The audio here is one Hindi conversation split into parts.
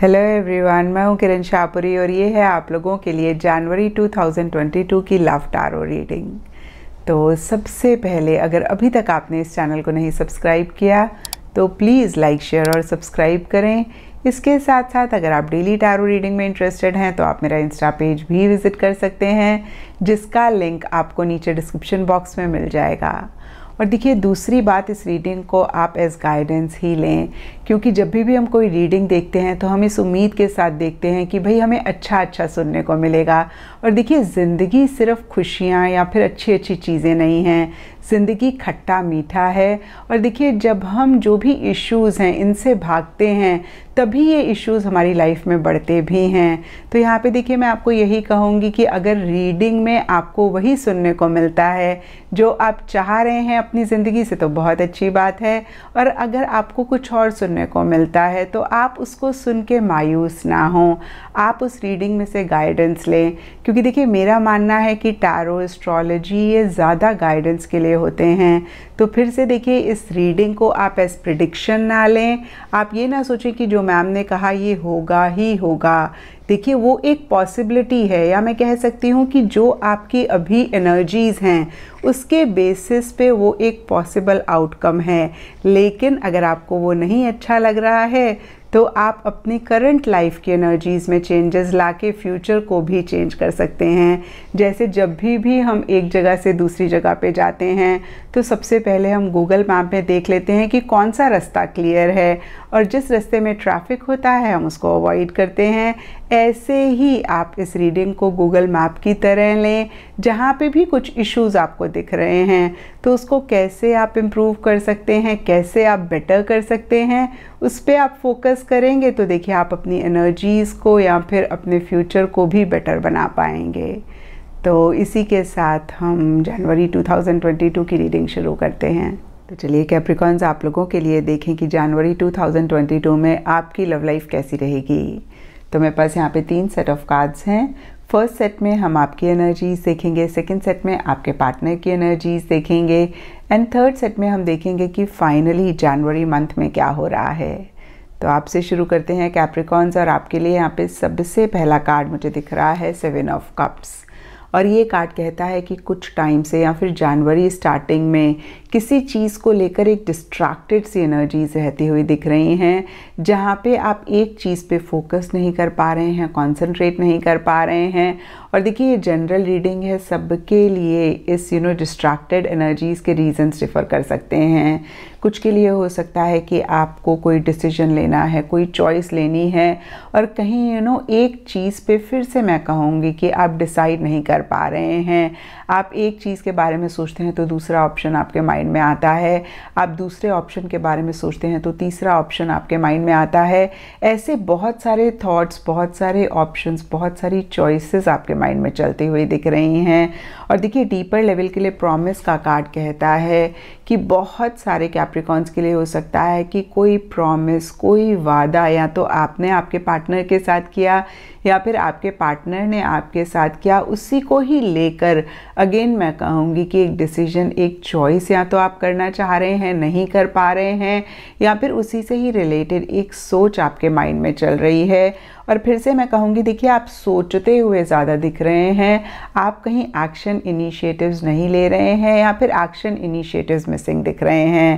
हेलो एवरीवन मैं हूं किरण शाहपुरी और ये है आप लोगों के लिए जनवरी 2022 की लव टारो रीडिंग तो सबसे पहले अगर अभी तक आपने इस चैनल को नहीं सब्सक्राइब किया तो प्लीज़ लाइक शेयर और सब्सक्राइब करें इसके साथ साथ अगर आप डेली टारो रीडिंग में इंटरेस्टेड हैं तो आप मेरा इंस्टा पेज भी विज़िट कर सकते हैं जिसका लिंक आपको नीचे डिस्क्रिप्शन बॉक्स में मिल जाएगा और देखिए दूसरी बात इस रीडिंग को आप एज गाइडेंस ही लें क्योंकि जब भी भी हम कोई रीडिंग देखते हैं तो हम इस उम्मीद के साथ देखते हैं कि भाई हमें अच्छा अच्छा सुनने को मिलेगा और देखिए ज़िंदगी सिर्फ खुशियाँ या फिर अच्छी अच्छी चीज़ें नहीं हैं ज़िंदगी खट्टा मीठा है और देखिए जब हम जो भी इश्यूज़ हैं इनसे भागते हैं तभी ये इश्यूज़ हमारी लाइफ में बढ़ते भी हैं तो यहाँ पे देखिए मैं आपको यही कहूँगी कि अगर रीडिंग में आपको वही सुनने को मिलता है जो आप चाह रहे हैं अपनी ज़िंदगी से तो बहुत अच्छी बात है और अगर आपको कुछ और सुनने को मिलता है तो आप उसको सुन के मायूस ना हों आप उस रीडिंग में से गाइडेंस लें क्योंकि देखिए मेरा मानना है कि टैरो एस्ट्रोलॉजी ये ज़्यादा गाइडेंस के लिए रहे होते हैं तो फिर से देखिए इस रीडिंग को आप एज प्रिडिक्शन ना लें आप ये ना सोचें कि जो मैम ने कहा ये होगा ही होगा देखिए वो एक पॉसिबिलिटी है या मैं कह सकती हूँ कि जो आपकी अभी एनर्जीज़ हैं उसके बेसिस पे वो एक पॉसिबल आउटकम है लेकिन अगर आपको वो नहीं अच्छा लग रहा है तो आप अपनी करंट लाइफ की एनर्जीज़ में चेंजेस ला के फ्यूचर को भी चेंज कर सकते हैं जैसे जब भी भी हम एक जगह से दूसरी जगह पे जाते हैं तो सबसे पहले हम गूगल मैप में देख लेते हैं कि कौन सा रास्ता क्लियर है और जिस रास्ते में ट्रैफिक होता है हम उसको अवॉइड करते हैं ऐसे ही आप इस रीडिंग को गूगल मैप की तरह लें जहाँ पे भी कुछ इश्यूज आपको दिख रहे हैं तो उसको कैसे आप इम्प्रूव कर सकते हैं कैसे आप बेटर कर सकते हैं उस पर आप फोकस करेंगे तो देखिए आप अपनी एनर्जीज़ को या फिर अपने फ्यूचर को भी बेटर बना पाएंगे तो इसी के साथ हम जनवरी 2022 की रीडिंग शुरू करते हैं तो चलिए कैप्रिकॉन्स आप लोगों के लिए देखें कि जनवरी 2022 में आपकी लव लाइफ कैसी रहेगी तो मेरे पास यहाँ पे तीन सेट ऑफ कार्ड्स हैं फर्स्ट सेट में हम आपकी एनर्जीज देखेंगे सेकंड सेट में आपके पार्टनर की एनर्जीज देखेंगे एंड थर्ड सेट में हम देखेंगे कि फाइनली जनवरी मंथ में क्या हो रहा है तो आपसे शुरू करते हैं कैप्रिकॉन्स और आपके लिए यहाँ पे सबसे पहला कार्ड मुझे दिख रहा है सेवन ऑफ कप्स और ये कार्ड कहता है कि कुछ टाइम से या फिर जनवरी स्टार्टिंग में किसी चीज़ को लेकर एक डिस्ट्रैक्टेड सी एनर्जीज रहती हुई दिख रही हैं जहाँ पे आप एक चीज़ पे फोकस नहीं कर पा रहे हैं कंसंट्रेट नहीं कर पा रहे हैं और देखिए ये जनरल रीडिंग है सबके लिए इस यू नो डिस्ट्रैक्टेड एनर्जीज़ के रीजंस रिफ़र कर सकते हैं कुछ के लिए हो सकता है कि आपको कोई डिसीजन लेना है कोई चॉइस लेनी है और कहीं यू you नो know, एक चीज़ पे फिर से मैं कहूँगी कि आप डिसाइड नहीं कर पा रहे हैं आप एक चीज़ के बारे में सोचते हैं तो दूसरा ऑप्शन आपके माइंड में आता है आप दूसरे ऑप्शन के बारे में सोचते हैं तो तीसरा ऑप्शन आपके माइंड में आता है ऐसे बहुत सारे थॉट्स बहुत सारे ऑप्शंस बहुत सारी चॉइसेस आपके माइंड में चलती हुई दिख रही हैं और देखिए डीपर लेवल के लिए प्रॉमिस का कार्ड कहता है कि बहुत सारे कैपिटल कैप्रिकॉन्स के लिए हो सकता है कि कोई प्रॉमिस कोई वादा या तो आपने आपके पार्टनर के साथ किया या फिर आपके पार्टनर ने आपके साथ किया उसी को ही लेकर अगेन मैं कहूँगी कि एक डिसीजन एक चॉइस या तो आप करना चाह रहे हैं नहीं कर पा रहे हैं या फिर उसी से ही रिलेटेड एक सोच आपके माइंड में चल रही है और फिर से मैं कहूँगी देखिए आप सोचते हुए ज़्यादा दिख रहे हैं आप कहीं एक्शन इनिशिएटिव्स नहीं ले रहे हैं या फिर एक्शन इनिशिएटिव्स मिसिंग दिख रहे हैं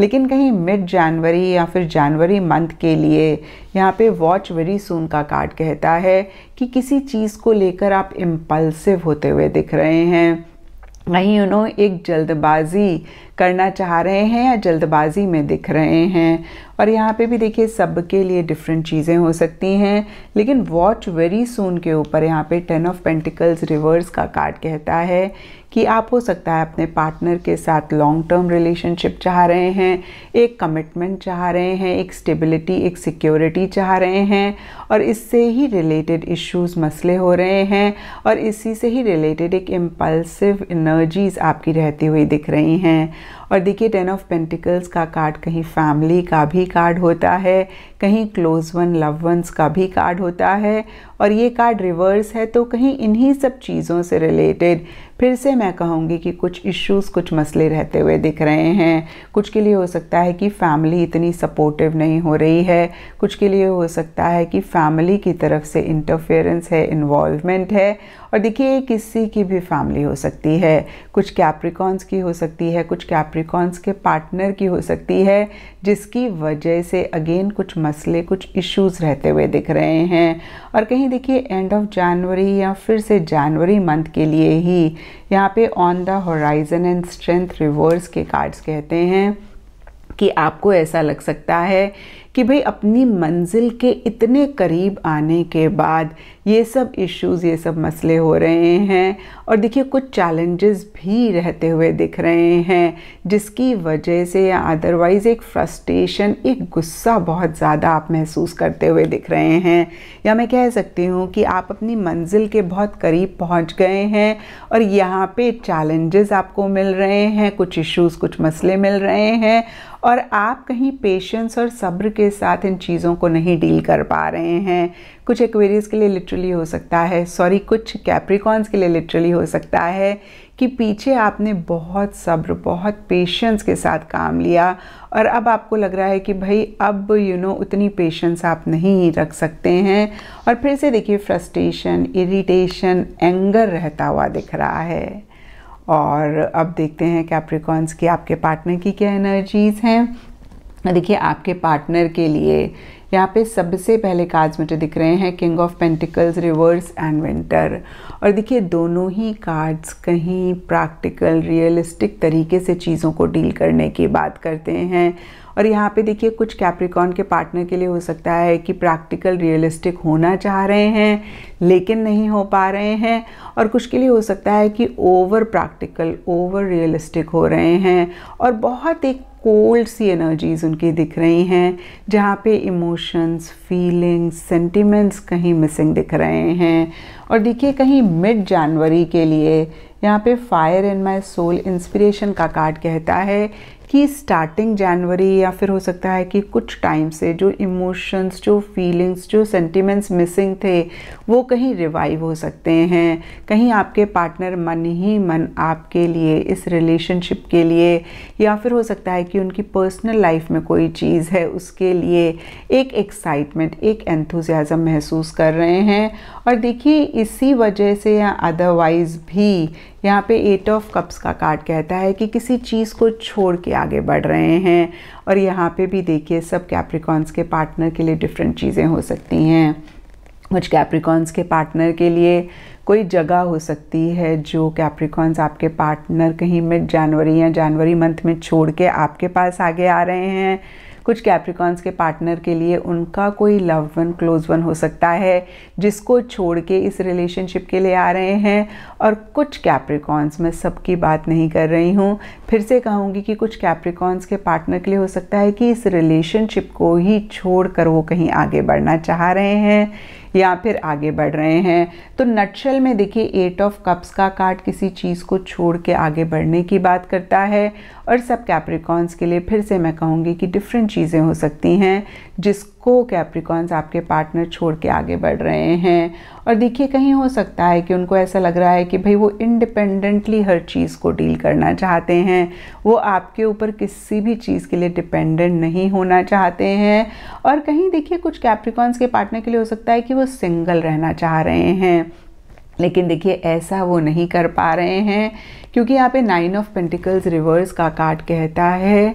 लेकिन कहीं मिड जनवरी या फिर जनवरी मंथ के लिए यहाँ पे वॉच वेरी सून का कार्ड कहता है कि किसी चीज़ को लेकर आप इम्पल्सिव होते हुए दिख रहे हैं नहीं उन्होंने एक जल्दबाजी करना चाह रहे हैं या जल्दबाजी में दिख रहे हैं और यहाँ पे भी देखिए सब के लिए डिफरेंट चीज़ें हो सकती हैं लेकिन वॉच वेरी सून के ऊपर यहाँ पे टेन ऑफ पेंटिकल्स रिवर्स का कार्ड कहता है कि आप हो सकता है अपने पार्टनर के साथ लॉन्ग टर्म रिलेशनशिप चाह रहे हैं एक कमिटमेंट चाह रहे हैं एक स्टेबिलिटी एक सिक्योरिटी चाह रहे हैं और इससे ही रिलेटेड इश्यूज मसले हो रहे हैं और इसी से ही रिलेटेड एक इम्पल्सिव एनर्जीज़ आपकी रहती हुई दिख रही हैं और देखिए टेन ऑफ पेंटिकल्स का कार्ड कहीं फैमिली का भी कार्ड होता है कहीं क्लोज वन लव वंस का भी कार्ड होता है और ये कार्ड रिवर्स है तो कहीं इन्हीं सब चीज़ों से रिलेटेड फिर से मैं कहूँगी कि कुछ इश्यूज कुछ मसले रहते हुए दिख रहे हैं कुछ के लिए हो सकता है कि फैमिली इतनी सपोर्टिव नहीं हो रही है कुछ के लिए हो सकता है कि फैमिली की तरफ से इंटरफेरेंस है इन्वॉल्वमेंट है और देखिए किसी की भी फैमिली हो सकती है कुछ कैप्रिकॉन्स की हो सकती है कुछ कैप कैप्रिकॉन्स के पार्टनर की हो सकती है जिसकी वजह से अगेन कुछ मसले कुछ इश्यूज रहते हुए दिख रहे हैं और कहीं देखिए एंड ऑफ जनवरी या फिर से जनवरी मंथ के लिए ही यहाँ पे on the horizon and strength reverse के कार्ड्स कहते हैं कि आपको ऐसा लग सकता है कि भाई अपनी मंजिल के इतने करीब आने के बाद ये सब इश्यूज़ ये सब मसले हो रहे हैं और देखिए कुछ चैलेंजेस भी रहते हुए दिख रहे हैं जिसकी वजह से या अदरवाइज़ एक फ्रस्ट्रेशन एक गुस्सा बहुत ज़्यादा आप महसूस करते हुए दिख रहे हैं या मैं कह सकती हूँ कि आप अपनी मंजिल के बहुत करीब पहुँच गए हैं और यहाँ पे चैलेंजेस आपको मिल रहे हैं कुछ इश्यूज़ कुछ मसले मिल रहे हैं और आप कहीं पेशेंस और सब्र के साथ इन चीज़ों को नहीं डील कर पा रहे हैं कुछ एक्वेरियस के लिए लिटरली हो सकता है सॉरी कुछ कैप्रिकॉन्स के लिए लिटरली हो सकता है कि पीछे आपने बहुत सब्र बहुत पेशेंस के साथ काम लिया और अब आपको लग रहा है कि भाई अब यू you नो know, उतनी पेशेंस आप नहीं रख सकते हैं और फिर से देखिए फ्रस्ट्रेशन इरिटेशन एंगर रहता हुआ दिख रहा है और अब देखते हैं कैप्रिकॉन्स की आपके पार्टनर की क्या एनर्जीज़ हैं देखिए आपके पार्टनर के लिए यहाँ पे सबसे पहले कार्ड्स मुझे दिख रहे हैं king of pentacles reverse and winter और देखिए दोनों ही कार्ड्स कहीं प्रैक्टिकल रियलिस्टिक तरीके से चीज़ों को डील करने की बात करते हैं और यहाँ पे देखिए कुछ कैप्रिकॉन के पार्टनर के लिए हो सकता है कि प्रैक्टिकल रियलिस्टिक होना चाह रहे हैं लेकिन नहीं हो पा रहे हैं और कुछ के लिए हो सकता है कि ओवर प्रैक्टिकल ओवर रियलिस्टिक हो रहे हैं और बहुत एक कोल्ड सी एनर्जीज़ उनकी दिख रही हैं जहाँ पे इमोशंस फीलिंग्स सेंटिमेंट्स कहीं मिसिंग दिख रहे हैं और देखिए कहीं मिड जनवरी के लिए यहाँ पे fire in my soul inspiration का कार्ड कहता है कि स्टार्टिंग जनवरी या फिर हो सकता है कि कुछ टाइम से जो इमोशंस जो फीलिंग्स जो सेंटिमेंट्स मिसिंग थे वो कहीं रिवाइव हो सकते हैं कहीं आपके पार्टनर मन ही मन आपके लिए इस रिलेशनशिप के लिए या फिर हो सकता है कि उनकी पर्सनल लाइफ में कोई चीज़ है उसके लिए एक एक्साइटमेंट एक एंथुजियाज़म महसूस कर रहे हैं और देखिए इसी वजह से या अदरवाइज़ भी यहाँ पे एट ऑफ कप्स का कार्ड कहता है कि किसी चीज़ को छोड़ के आगे बढ़ रहे हैं और यहाँ पे भी देखिए सब कैप्रिकॉन्स के पार्टनर के लिए डिफरेंट चीज़ें हो सकती हैं कुछ कैप्रिकॉन्स के पार्टनर के लिए कोई जगह हो सकती है जो कैप्रिकॉन्स आपके पार्टनर कहीं मिड जनवरी या जनवरी मंथ में छोड़ के आपके पास आगे आ रहे हैं कुछ कैप्रिकॉन्स के पार्टनर के लिए उनका कोई लव वन क्लोज वन हो सकता है जिसको छोड़ के इस रिलेशनशिप के लिए आ रहे हैं और कुछ कैप्रिकॉन्स मैं सबकी बात नहीं कर रही हूँ फिर से कहूँगी कि कुछ कैप्रिकॉन्स के पार्टनर के लिए हो सकता है कि इस रिलेशनशिप को ही छोड़कर वो कहीं आगे बढ़ना चाह रहे हैं या फिर आगे बढ़ रहे हैं तो नटशल में देखिए एट ऑफ कप्स का कार्ड किसी चीज़ को छोड़ के आगे बढ़ने की बात करता है और सब कैप्रिकॉन्स के लिए फिर से मैं कहूँगी कि डिफरेंट चीज़ें हो सकती हैं जिसको कैप्रिकॉन्स आपके पार्टनर छोड़ के आगे बढ़ रहे हैं और देखिए कहीं हो सकता है कि उनको ऐसा लग रहा है कि भाई वो इंडिपेंडेंटली हर चीज़ को डील करना चाहते हैं हैं वो आपके ऊपर किसी भी चीज़ के लिए डिपेंडेंट नहीं होना चाहते हैं और कहीं देखिए कुछ कैप्रिकॉन्स के पार्टनर के लिए हो सकता है कि वो सिंगल रहना चाह रहे हैं लेकिन देखिए ऐसा वो नहीं कर पा रहे हैं क्योंकि यहाँ पे नाइन ऑफ पेंटिकल्स रिवर्स का कार्ड कहता है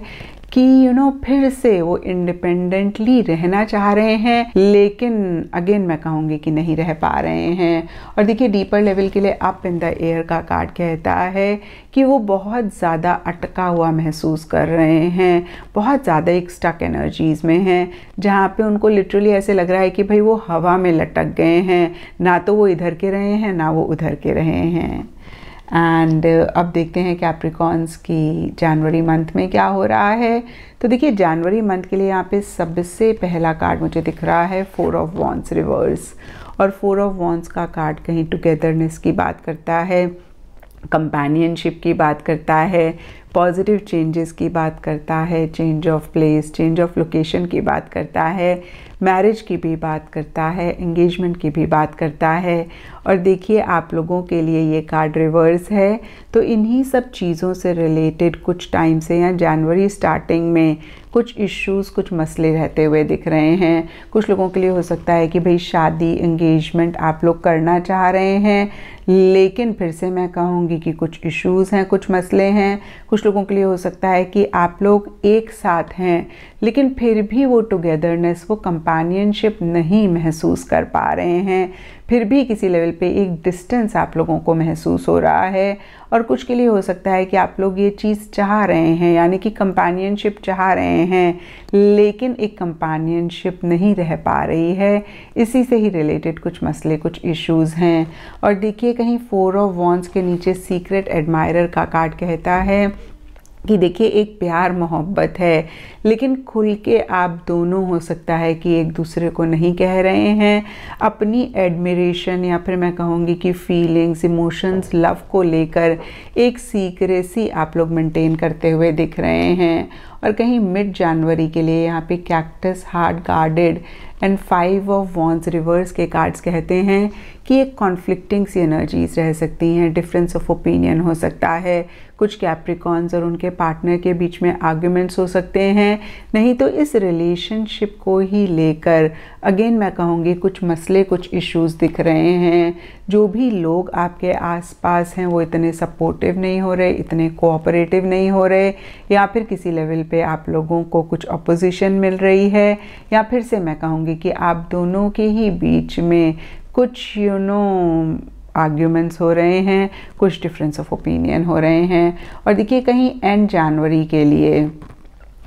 कि यू नो फिर से वो इंडिपेंडेंटली रहना चाह रहे हैं लेकिन अगेन मैं कहूँगी कि नहीं रह पा रहे हैं और देखिए डीपर लेवल के लिए अप इन द एयर का कार्ड कहता है कि वो बहुत ज़्यादा अटका हुआ महसूस कर रहे हैं बहुत ज़्यादा एक स्टक एनर्जीज़ में हैं जहाँ पे उनको लिटरली ऐसे लग रहा है कि भाई वो हवा में लटक गए हैं ना तो वो इधर के रहे हैं ना वो उधर के रहे हैं एंड uh, अब देखते हैं कैप्रिकॉन्स की जनवरी मंथ में क्या हो रहा है तो देखिए जनवरी मंथ के लिए यहाँ पे सबसे पहला कार्ड मुझे दिख रहा है फोर ऑफ वॉन्स रिवर्स और फोर ऑफ वॉन्स का कार्ड कहीं टुगेदरनेस की बात करता है कंपेनियनशिप की बात करता है पॉजिटिव चेंजेस की बात करता है change of place change of location की बात करता है मैरिज की भी बात करता है इंगेजमेंट की भी बात करता है और देखिए आप लोगों के लिए ये कार्ड रिवर्स है तो इन्हीं सब चीज़ों से रिलेटेड कुछ टाइम से या जनवरी स्टार्टिंग में कुछ इश्यूज़ कुछ मसले रहते हुए दिख रहे हैं कुछ लोगों के लिए हो सकता है कि भाई शादी इंगेजमेंट आप लोग करना चाह रहे हैं लेकिन फिर से मैं कहूँगी कि कुछ इश्यूज़ हैं कुछ मसले हैं कुछ लोगों के लिए हो सकता है कि आप लोग एक साथ हैं लेकिन फिर भी वो टुगेदरनेस वो कंपा कंपेनियनशिप नहीं महसूस कर पा रहे हैं फिर भी किसी लेवल पे एक डिस्टेंस आप लोगों को महसूस हो रहा है और कुछ के लिए हो सकता है कि आप लोग ये चीज़ चाह रहे हैं यानी कि कंपेनियनशिप चाह रहे हैं लेकिन एक कंपेनियनशिप नहीं रह पा रही है इसी से ही रिलेटेड कुछ मसले कुछ इश्यूज हैं और देखिए कहीं फोर ऑफ वॉन्स के नीचे सीक्रेट एडमायर का कार्ड कहता है कि देखिए एक प्यार मोहब्बत है लेकिन खुल के आप दोनों हो सकता है कि एक दूसरे को नहीं कह रहे हैं अपनी एडमिरेशन या फिर मैं कहूँगी कि फीलिंग्स इमोशंस लव को लेकर एक सीक्रेसी आप लोग मेंटेन करते हुए दिख रहे हैं और कहीं मिड जनवरी के लिए यहाँ पे cactus hard guarded and five of wands reverse के कार्ड्स कहते हैं कि एक कॉन्फ्लिक्टिंग सी एनर्जीज रह सकती हैं डिफरेंस ऑफ ओपिनियन हो सकता है कुछ कैप्रिकॉन्स और उनके पार्टनर के बीच में आर्ग्यूमेंट्स हो सकते हैं नहीं तो इस रिलेशनशिप को ही लेकर अगेन मैं कहूँगी कुछ मसले कुछ इश्यूज दिख रहे हैं जो भी लोग आपके आसपास हैं वो इतने सपोर्टिव नहीं हो रहे इतने कोऑपरेटिव नहीं हो रहे या फिर किसी लेवल पे आप लोगों को कुछ अपोजिशन मिल रही है या फिर से मैं कहूँगी कि आप दोनों के ही बीच में कुछ you you know know, arguments हो रहे हैं कुछ डिफरेंस ऑफ ओपिनियन हो रहे हैं और देखिए कहीं एंड जनवरी के लिए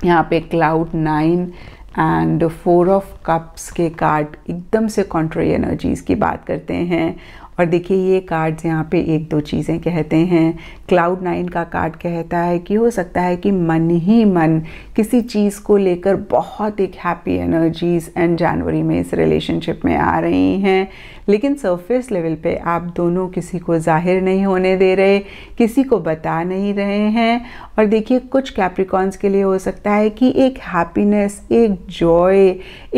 यहाँ पे cloud nine and four of cups के कार्ड एकदम से कॉन्ट्री एनर्जीज़ की बात करते हैं और देखिए ये कार्ड्स यहाँ पे एक दो चीज़ें कहते हैं क्लाउड नाइन का कार्ड कहता है कि हो सकता है कि मन ही मन किसी चीज़ को लेकर बहुत एक हैप्पी एनर्जीज एंड जनवरी में इस रिलेशनशिप में आ रही हैं लेकिन सरफेस लेवल पे आप दोनों किसी को जाहिर नहीं होने दे रहे किसी को बता नहीं रहे हैं और देखिए कुछ कैप्रिकॉन्स के लिए हो सकता है कि एक हैप्पीनेस एक जॉय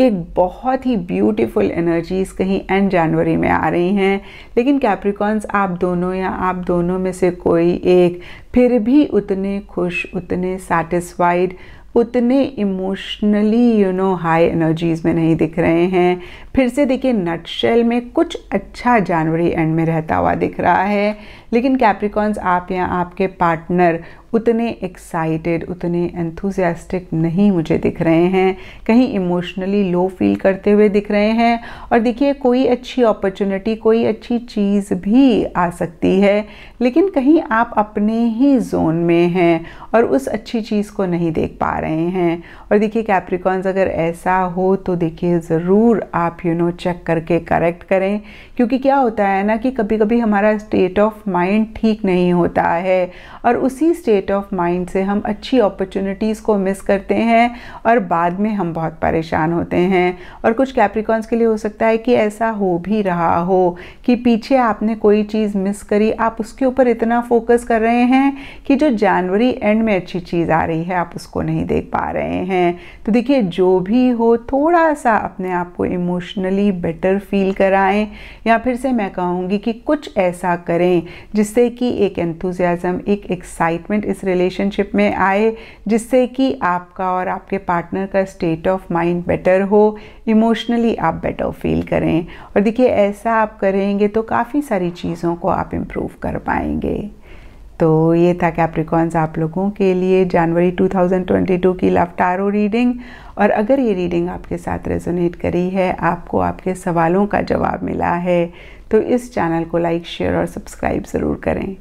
एक बहुत ही ब्यूटीफुल एनर्जीज कहीं एंड जनवरी में आ रही हैं लेकिन कैप्रिकॉन्स आप दोनों या आप दोनों में से कोई एक फिर भी उतने खुश उतने सेटिस्फाइड उतने emotionally you know high energies में नहीं दिख रहे हैं फिर से देखिए नटशेल में कुछ अच्छा जनवरी एंड में रहता हुआ दिख रहा है लेकिन कैप्रिकॉन्स आप या आपके पार्टनर उतने एक्साइटेड उतने एंथुजियास्टिक नहीं मुझे दिख रहे हैं कहीं इमोशनली लो फील करते हुए दिख रहे हैं और देखिए कोई अच्छी अपॉर्चुनिटी कोई अच्छी चीज़ भी आ सकती है लेकिन कहीं आप अपने ही जोन में हैं और उस अच्छी चीज़ को नहीं देख पा रहे हैं और देखिए कैप्रिकॉन्स अगर ऐसा हो तो देखिए ज़रूर आप यू नो चेक करके करेक्ट करें क्योंकि क्या होता है ना कि कभी कभी हमारा स्टेट ऑफ माइंड ठीक नहीं होता है और उसी स्टेट स्टेट ऑफ माइंड से हम अच्छी अपॉर्चुनिटीज़ को मिस करते हैं और बाद में हम बहुत परेशान होते हैं और कुछ कैप्रिकॉन्स के लिए हो सकता है कि ऐसा हो भी रहा हो कि पीछे आपने कोई चीज़ मिस करी आप उसके ऊपर इतना फोकस कर रहे हैं कि जो जनवरी एंड में अच्छी चीज़ आ रही है आप उसको नहीं देख पा रहे हैं तो देखिए जो भी हो थोड़ा सा अपने आप को इमोशनली बेटर फील कराएं या फिर से मैं कहूँगी कि कुछ ऐसा करें जिससे कि एक एंथुजियाज़म एक एक्साइटमेंट इस रिलेशनशिप में आए जिससे कि आपका और आपके पार्टनर का स्टेट ऑफ माइंड बेटर हो इमोशनली आप बेटर फील करें और देखिए ऐसा आप करेंगे तो काफ़ी सारी चीज़ों को आप इम्प्रूव कर पाएंगे तो ये था कैप्रिकॉन्स आप लोगों के लिए जनवरी 2022 की लव टारो रीडिंग और अगर ये रीडिंग आपके साथ रेजोनेट करी है आपको आपके सवालों का जवाब मिला है तो इस चैनल को लाइक शेयर और सब्सक्राइब ज़रूर करें